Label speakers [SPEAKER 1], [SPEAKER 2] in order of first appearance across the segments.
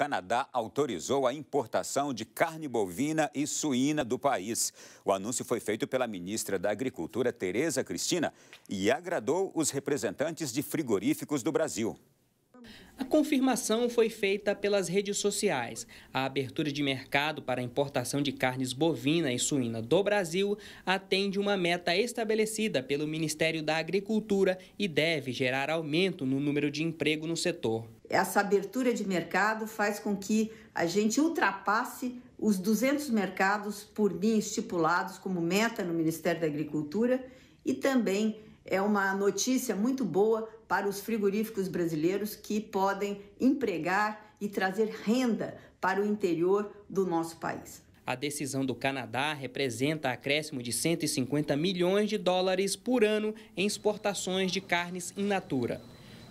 [SPEAKER 1] Canadá autorizou a importação de carne bovina e suína do país. O anúncio foi feito pela ministra da Agricultura, Tereza Cristina, e agradou os representantes de frigoríficos do Brasil.
[SPEAKER 2] A confirmação foi feita pelas redes sociais. A abertura de mercado para a importação de carnes bovina e suína do Brasil atende uma meta estabelecida pelo Ministério da Agricultura e deve gerar aumento no número de emprego no setor.
[SPEAKER 3] Essa abertura de mercado faz com que a gente ultrapasse os 200 mercados por mim estipulados como meta no Ministério da Agricultura e também é uma notícia muito boa para os frigoríficos brasileiros que podem empregar e trazer renda para o interior do nosso país.
[SPEAKER 2] A decisão do Canadá representa acréscimo de 150 milhões de dólares por ano em exportações de carnes in natura.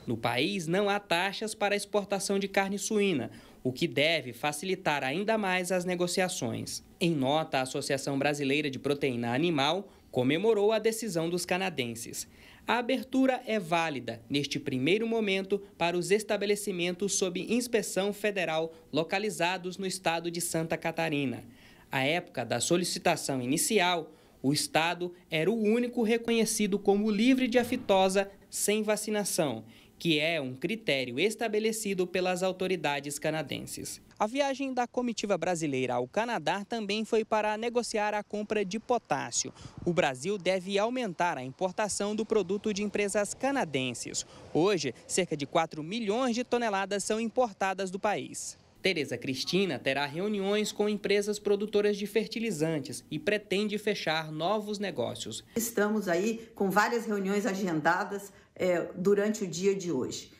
[SPEAKER 2] No país, não há taxas para exportação de carne suína, o que deve facilitar ainda mais as negociações. Em nota, a Associação Brasileira de Proteína Animal comemorou a decisão dos canadenses. A abertura é válida, neste primeiro momento, para os estabelecimentos sob inspeção federal localizados no estado de Santa Catarina. À época da solicitação inicial, o estado era o único reconhecido como livre de aftosa sem vacinação que é um critério estabelecido pelas autoridades canadenses. A viagem da comitiva brasileira ao Canadá também foi para negociar a compra de potássio. O Brasil deve aumentar a importação do produto de empresas canadenses. Hoje, cerca de 4 milhões de toneladas são importadas do país. Tereza Cristina terá reuniões com empresas produtoras de fertilizantes e pretende fechar novos negócios.
[SPEAKER 3] Estamos aí com várias reuniões agendadas é, durante o dia de hoje.